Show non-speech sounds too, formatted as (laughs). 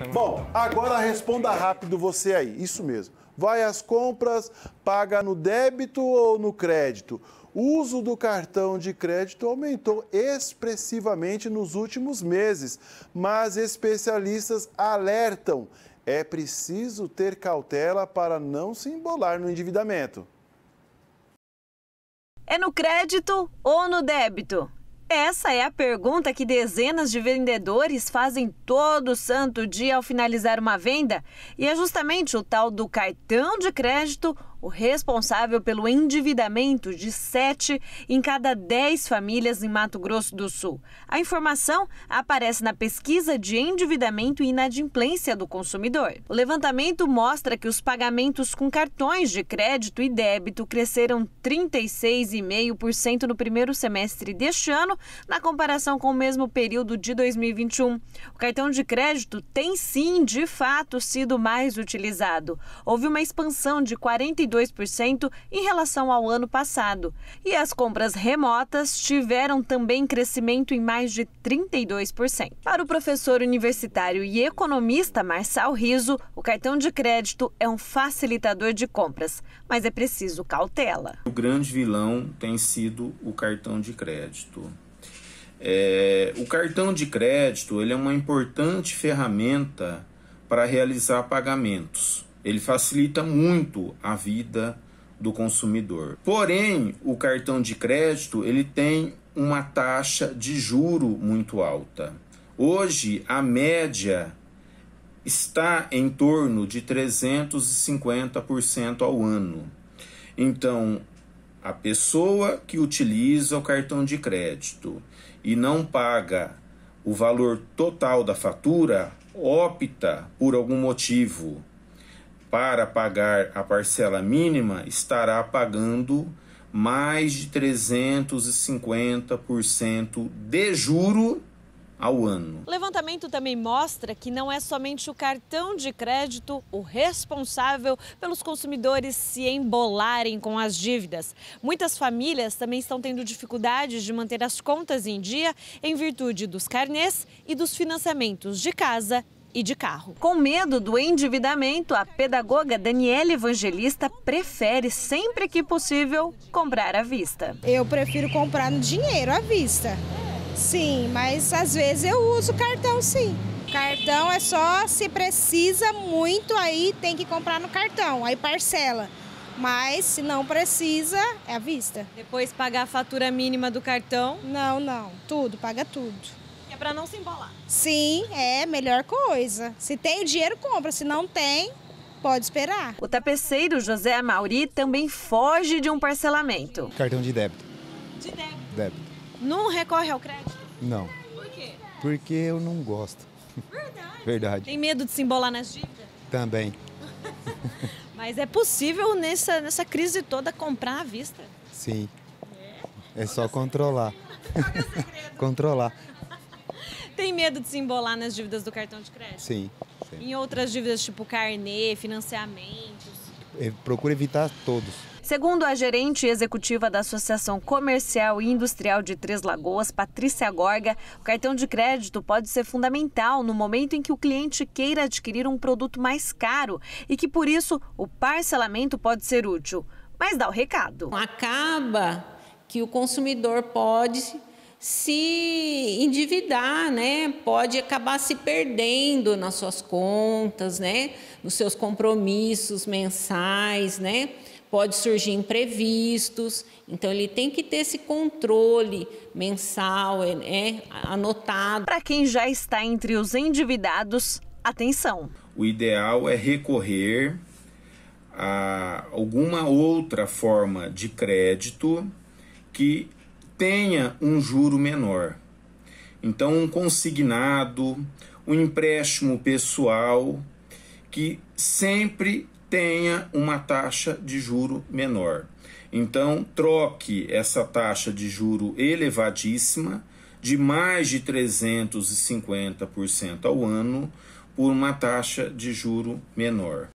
Tá bom, agora responda rápido você aí. Isso mesmo. Vai às compras, paga no débito ou no crédito? O uso do cartão de crédito aumentou expressivamente nos últimos meses, mas especialistas alertam: é preciso ter cautela para não se embolar no endividamento. É no crédito ou no débito? Essa é a pergunta que dezenas de vendedores fazem todo santo dia ao finalizar uma venda e é justamente o tal do cartão de crédito o responsável pelo endividamento de 7 em cada 10 famílias em Mato Grosso do Sul. A informação aparece na pesquisa de endividamento e inadimplência do consumidor. O levantamento mostra que os pagamentos com cartões de crédito e débito cresceram 36,5% no primeiro semestre deste ano, na comparação com o mesmo período de 2021. O cartão de crédito tem sim, de fato, sido mais utilizado. Houve uma expansão de 42 32% em relação ao ano passado. E as compras remotas tiveram também crescimento em mais de 32%. Para o professor universitário e economista Marçal Riso, o cartão de crédito é um facilitador de compras, mas é preciso cautela. O grande vilão tem sido o cartão de crédito. É, o cartão de crédito ele é uma importante ferramenta para realizar pagamentos. Ele facilita muito a vida do consumidor. Porém, o cartão de crédito ele tem uma taxa de juro muito alta. Hoje a média está em torno de 350% ao ano. Então, a pessoa que utiliza o cartão de crédito e não paga o valor total da fatura opta por algum motivo para pagar a parcela mínima estará pagando mais de 350% de juro ao ano. O levantamento também mostra que não é somente o cartão de crédito o responsável pelos consumidores se embolarem com as dívidas. Muitas famílias também estão tendo dificuldades de manter as contas em dia em virtude dos carnês e dos financiamentos de casa e de carro. Com medo do endividamento, a pedagoga Daniela Evangelista prefere, sempre que possível, comprar à vista. Eu prefiro comprar no dinheiro à vista. Sim, mas às vezes eu uso cartão sim. Cartão é só se precisa muito, aí tem que comprar no cartão, aí parcela. Mas se não precisa, é à vista. Depois pagar a fatura mínima do cartão? Não, não. Tudo, paga tudo para não se embolar. Sim, é a melhor coisa. Se tem o dinheiro, compra. Se não tem, pode esperar. O tapeceiro José Mauri também foge de um parcelamento. Cartão de débito. De débito? Débito. Não recorre ao crédito? Não. Por quê? Porque eu não gosto. Verdade. Verdade. Tem medo de se embolar nas dívidas? Também. (laughs) Mas é possível nessa, nessa crise toda comprar à vista? Sim. É, é só controlar. (laughs) controlar. Tem medo de se embolar nas dívidas do cartão de crédito? Sim. sim. Em outras dívidas, tipo carnê, financiamentos? É, procura evitar todos. Segundo a gerente executiva da Associação Comercial e Industrial de Três Lagoas, Patrícia Gorga, o cartão de crédito pode ser fundamental no momento em que o cliente queira adquirir um produto mais caro e que, por isso, o parcelamento pode ser útil. Mas dá o recado. Acaba que o consumidor pode se endividar, né? Pode acabar se perdendo nas suas contas, né? Nos seus compromissos mensais, né? Pode surgir imprevistos, então ele tem que ter esse controle mensal, é, né? anotado. Para quem já está entre os endividados, atenção. O ideal é recorrer a alguma outra forma de crédito que tenha um juro menor. Então, um consignado, um empréstimo pessoal que sempre tenha uma taxa de juro menor. Então, troque essa taxa de juro elevadíssima de mais de 350% ao ano por uma taxa de juro menor.